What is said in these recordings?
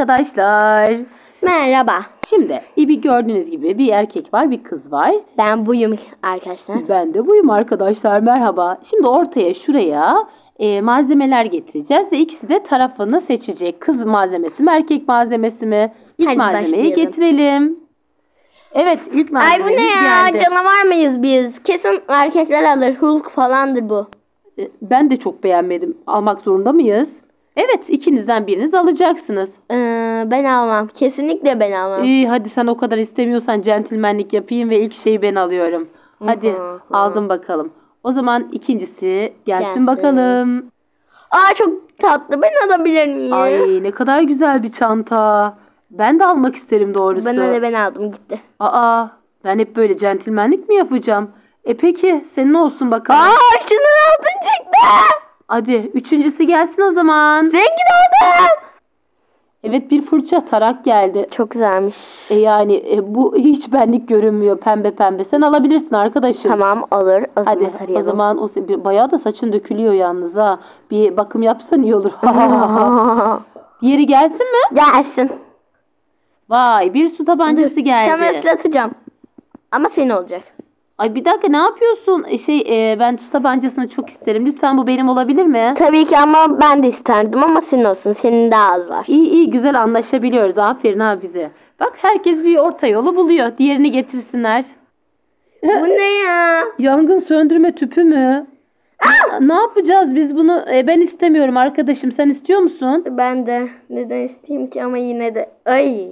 Arkadaşlar. Merhaba. Şimdi bir gördüğünüz gibi bir erkek var bir kız var. Ben buyum arkadaşlar. Ben de buyum arkadaşlar merhaba. Şimdi ortaya şuraya e, malzemeler getireceğiz ve ikisi de tarafını seçecek. Kız malzemesi mi erkek malzemesi mi? İlk Hadi malzemeyi başlayalım. getirelim. Evet ilk malzemeyi Ay bu ne ya geldi. canavar mıyız biz? Kesin erkekler alır Hulk falandır bu. E, Ben de çok beğenmedim. Almak zorunda mıyız? Evet ikinizden biriniz alacaksınız. Ee, ben almam. Kesinlikle ben almam. İyi hadi sen o kadar istemiyorsan centilmenlik yapayım ve ilk şeyi ben alıyorum. Hadi aldım bakalım. O zaman ikincisi gelsin, Gelsin. bakalım. Aa çok tatlı. Ben alabilir miyim? Ay ne kadar güzel bir çanta. Ben de almak isterim doğrusu. Bana da ben aldım gitti. Aa ben hep böyle centilmenlik mi yapacağım? E peki senin olsun bakalım. Aa şunun altın çıktı. Hadi üçüncüsü gelsin o zaman. Zengin oldum. Evet bir fırça tarak geldi. Çok güzelmiş. E yani e, bu hiç benlik görünmüyor pembe pembe. Sen alabilirsin arkadaşım. Tamam alır. O Hadi tarayalım. o zaman o se- bayağı da saçın dökülüyor yalnız ha. Bir bakım yapsan iyi olur. Diğeri gelsin mi? Gelsin. Vay bir su tabancası Dur, geldi. Sana ıslatacağım. Ama senin olacak. Ay bir dakika ne yapıyorsun? E, şey e, ben tuz tabancasını çok isterim. Lütfen bu benim olabilir mi? Tabii ki ama ben de isterdim ama senin olsun. Senin daha az var. İyi iyi güzel anlaşabiliyoruz. Aferin ha bize. Bak herkes bir orta yolu buluyor. Diğerini getirsinler. Bu ne ya? Yangın söndürme tüpü mü? Ne- Ne yapacağız biz bunu? E, ben istemiyorum arkadaşım. Sen istiyor musun? Ben de neden isteyeyim ki ama yine de. Ay.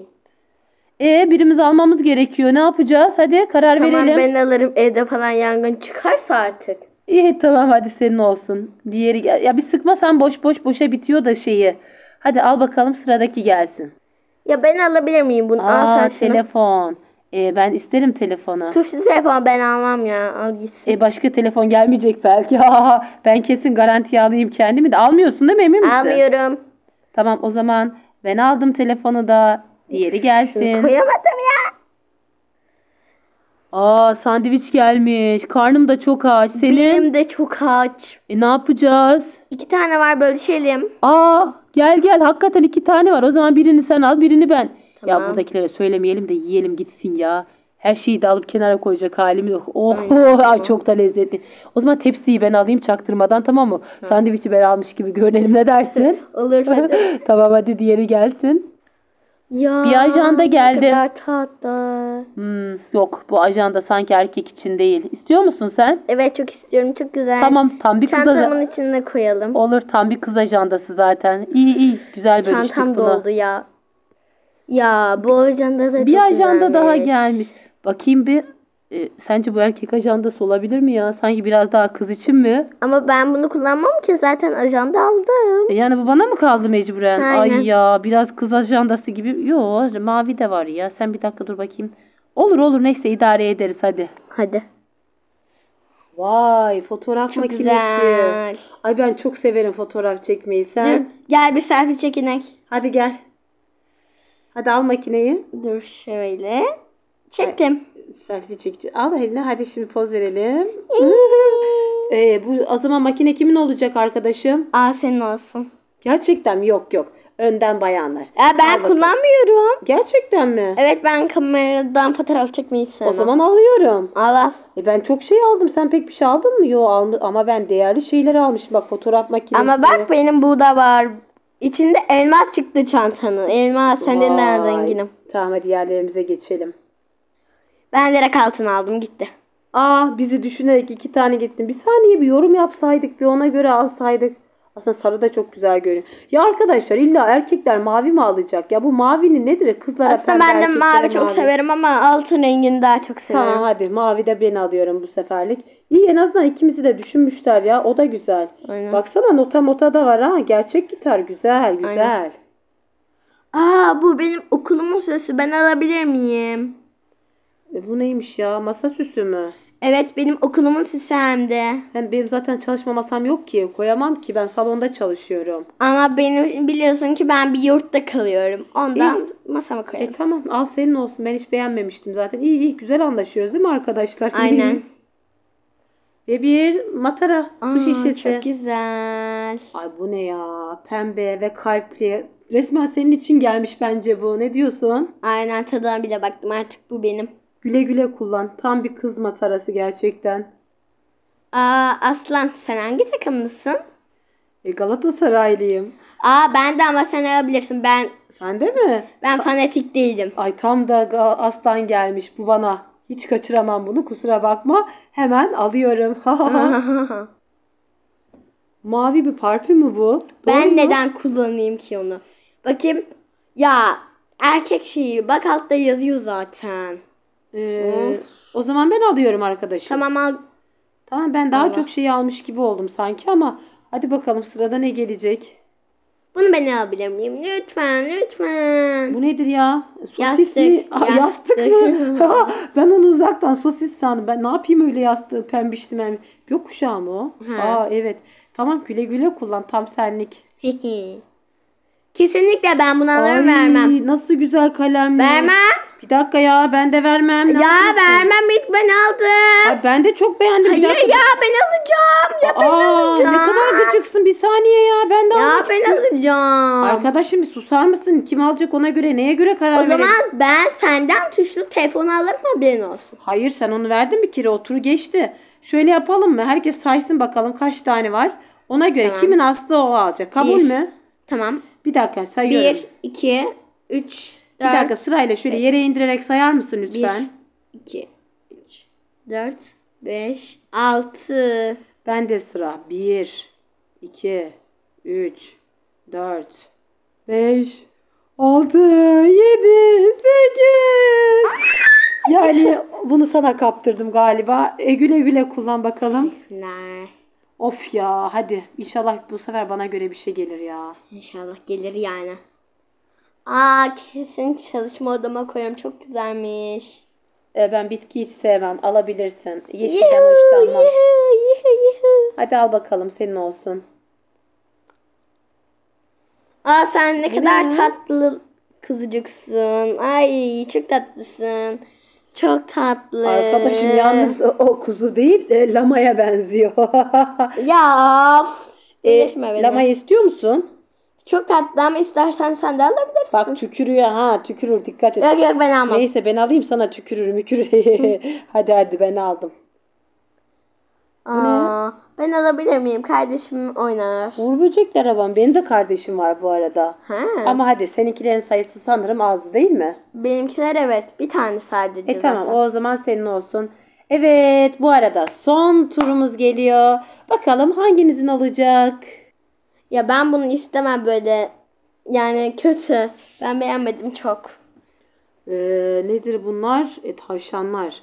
E birimiz almamız gerekiyor. Ne yapacağız? Hadi karar Tamam verelim. ben alırım evde falan yangın çıkarsa artık. İyi tamam hadi senin olsun. Diğeri gel- ya bir sıkmasan boş boş boşa bitiyor da şeyi. Hadi al bakalım sıradaki gelsin. Ya ben alabilir miyim bunu? Aa, Al sen şunu. telefon. E, ben isterim telefonu. Tuşlu telefon ben almam ya. Al gitsin. E, başka telefon gelmeyecek belki. ben kesin garanti alayım kendimi de. Almıyorsun değil mi emin misin? Almıyorum. Tamam o zaman ben aldım telefonu da. Diğeri Şunu gelsin. koyamadım ya. Aa sandviç gelmiş. Karnım da çok aç. Senin? Benim de çok aç. E, ne yapacağız? İki tane var bölüşelim. Aa gel gel. Hakikaten iki tane var. O zaman birini sen al birini ben. Tamam. Ya buradakilere söylemeyelim de yiyelim gitsin ya. Her şeyi de alıp kenara koyacak halim yok. Oh, ay tamam. çok da lezzetli. O zaman tepsiyi ben alayım çaktırmadan tamam mı? Sandviçi ben almış gibi görünelim ne dersin? Olur hadi. tamam hadi diğeri gelsin. Ya, bir ajanda geldi. Ne kadar Hmm, yok bu ajanda sanki erkek için değil. İstiyor musun sen? Evet çok istiyorum. Çok güzel. Tamam tam bir kız ajandası. Çantamın aj koyalım. Olur tam bir kız ajandası zaten. İyi iyi güzel bölüştük Çantam bunu. Çantam doldu ya. Ya bu ajanda da bir çok Bir ajanda güzelmiş. daha gelmiş. Bakayım bir e, sence bu erkek ajandası olabilir mi ya? Sanki biraz daha kız için mi? Ama ben bunu kullanmam ki zaten ajanda aldım. E, yani bu bana mı kaldı mecburen? Aynen. Ay ya biraz kız ajandası gibi. Yo mavi de var ya. Sen bir dakika dur bakayım. Olur olur neyse idare ederiz hadi. Hadi. Vay fotoğraf çok makinesi. Güzel. Ay ben çok severim fotoğraf çekmeyi. Sen? Dur, gel bir selfie çekinek. Hadi gel. Hadi al makineyi. Dur şöyle. Çektim. E, selfie çekici. Al eline hadi şimdi poz verelim. ee, bu o zaman makine kimin olacak arkadaşım? Aa senin olsun. Gerçekten Yok yok. Önden bayanlar. Ya ben Al bakalım. kullanmıyorum. Gerçekten mi? Evet ben kameradan fotoğraf çekmeyi O zaman alıyorum. Al al. E ben çok şey aldım. Sen pek bir şey aldın mı? Yo alma- ama ben değerli şeyler almışım. Bak fotoğraf makinesi. Ama bak benim bu da var. İçinde elmas çıktı çantanın. Elmas senden Vay. nereden zenginim. Tamam hadi yerlerimize geçelim. Ben direkt altın aldım gitti. Aa bizi düşünerek iki tane gittim. Bir saniye bir yorum yapsaydık bir ona göre alsaydık. Aslında sarı da çok güzel görünüyor. Ya arkadaşlar illa erkekler mavi mi alacak? Ya bu mavinin nedir? Kızlara Aslında pembe, ben de mavi, mavi çok severim ama altın rengini daha çok severim. Tamam hadi mavi de ben alıyorum bu seferlik. İyi en azından ikimizi de düşünmüşler ya. O da güzel. Aynen. Baksana nota mota da var ha. Gerçek gitar güzel güzel. Aynen. Aa bu benim okulumun sesi. Ben alabilir miyim? Bu neymiş ya? Masa süsü mü? Evet benim okulumun süsü hem de. Hem benim zaten çalışma masam yok ki. Koyamam ki ben salonda çalışıyorum. Ama benim biliyorsun ki ben bir yurtta kalıyorum. Ondan İyi. masama e, koyarım. E tamam al senin olsun. Ben hiç beğenmemiştim zaten. İyi iyi güzel anlaşıyoruz değil mi arkadaşlar? Aynen. Ve bir matara su şişesi. Çok güzel. Ay bu ne ya? Pembe ve kalpli. Resmen senin için gelmiş bence bu. Ne diyorsun? Aynen tadına bile baktım artık bu benim. Güle güle kullan. Tam bir kız matarası gerçekten. Aa Aslan sen hangi takımlısın? E, Galatasaraylıyım. Aa ben de ama sen alabilirsin. Ben Sen de mi? ben fanatik değilim. Ay tam da aslan gelmiş bu bana. Hiç kaçıramam bunu kusura bakma. Hemen alıyorum. Mavi bir parfüm mü bu? Doğru mu? ben neden kullanayım ki onu? Bakayım. Ya erkek şeyi bak altta yazıyor zaten. Ee, o zaman ben alıyorum arkadaşım. Tamam al. Tamam ben daha çok şey almış gibi oldum sanki ama hadi bakalım sırada ne gelecek? Bunu ben alabilir miyim? Lütfen lütfen. Bu nedir ya? Sosis Yastık, mi? Aa, yastık. yastık. mı? ben onu uzaktan sosis sandım. Ben ne yapayım öyle yastığı pembişti mem. Gökkuşağı mı o? Hı. Aa evet. Tamam güle güle kullan tam senlik. Kesinlikle ben bunu alırım Ay, vermem. Nasıl güzel kalemler. Vermem. Bir dakika ya ben de vermem. ya yapıyorsun? vermem ilk ben aldım. Ay, ben de çok beğendim. Hayır dakika. ya ben alacağım. Ya ben alacağım. Ne kadar gıcıksın bir saniye ya ben de ya ben istiyorum. alacağım. Arkadaşım bir susar mısın? Kim alacak ona göre neye göre karar verelim? O zaman verelim? ben senden tuşlu telefonu alırım haberin olsun. Hayır sen onu verdin bir kere otur geçti. Şöyle yapalım mı? Herkes saysın bakalım kaç tane var. Ona göre tamam. kimin aslı o alacak. Kabul bir. mü? Tamam. Bir dakika sayıyorum. Bir iki üç. 4, bir dakika sırayla şöyle beş. yere indirerek sayar mısın lütfen? 1, 2, 3, 4, 5, 6. Ben de sıra. 1, 2, 3, 4, 5, 6, 7, 8. Yani bunu sana kaptırdım galiba. E güle güle kullan bakalım. Ne? Of ya hadi. İnşallah bu sefer bana göre bir şey gelir ya. İnşallah gelir yani. Aa kesin çalışma odama koyarım. Çok güzelmiş. Ee, ben bitki hiç sevmem. Alabilirsin. Yeşilden Yuhu, Hadi al bakalım senin olsun. Aa sen ne kadar tatlı kuzucuksun. Ay çok tatlısın. Çok tatlı. Arkadaşım yalnız o, o kuzu değil e, lamaya benziyor. Ya. E, delirtme beni. Lamayı istiyor musun? Çok tatlı ama istersen sen de alabilirsin. Bak tükürüyor ha tükürür dikkat et. Yok yok ben almam. Neyse ben alayım sana tükürür mükürür. hadi hadi ben aldım. Aa, ben alabilir miyim? Kardeşim oynar. Uğur böcekli arabam. Benim de kardeşim var bu arada. Ha. Ama hadi seninkilerin sayısı sanırım azdı değil mi? Benimkiler evet. Bir tane sadece E tamam zaten. o zaman senin olsun. Evet bu arada son turumuz geliyor. Bakalım hanginizin olacak? Ya ben bunu istemem böyle. Yani kötü. Ben beğenmedim çok. Ee, nedir bunlar? E, tavşanlar.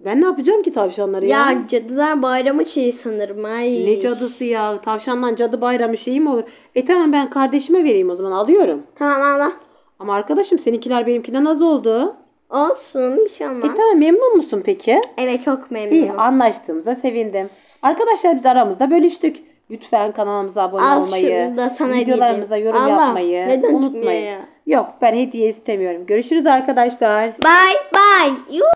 Ben ne yapacağım ki tavşanları ya? Ya cadılar bayramı şeyi sanırım. Ay. Ne cadısı ya? Tavşandan cadı bayramı şeyi mi olur? E tamam ben kardeşime vereyim o zaman alıyorum. Tamam Allah. Ama arkadaşım seninkiler benimkinden az oldu. Olsun bir şey olmaz. E tamam memnun musun peki? Evet çok memnunum. İyi anlaştığımıza sevindim. Arkadaşlar biz aramızda bölüştük. Lütfen kanalımıza abone Al olmayı, sana videolarımıza yorum Allah, yapmayı neden unutmayın. ya? Yok ben hediye istemiyorum. Görüşürüz arkadaşlar. Bye bye.